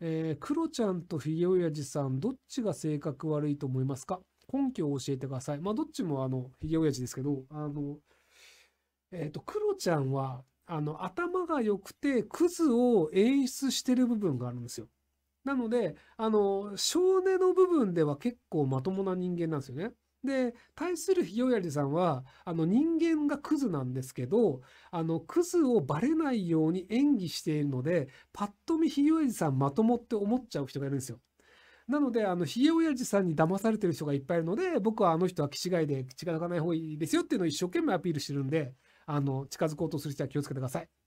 えー、クロちゃんとひげおやじさん、どっちが性格悪いと思いますか根拠を教えてください。まあ、どっちもあの、ひげおやじですけど、あの、えっ、ー、と、クロちゃんは、あの、頭が良くて、クズを演出してる部分があるんですよ。なので、あの、少年の部分では結構まともな人間なんですよね。で、対するひよやりさんは、あの人間がクズなんですけど、あのクズをバレないように演技しているので、パッと見ひよやりさんまともって思っちゃう人がいるんですよ。なので、あの、ひげおやじさんに騙されてる人がいっぱいいるので、僕はあの人は気違いで口が開かない方がいいですよっていうのを一生懸命アピールしてるんで、あの、近づこうとする人は気をつけてください。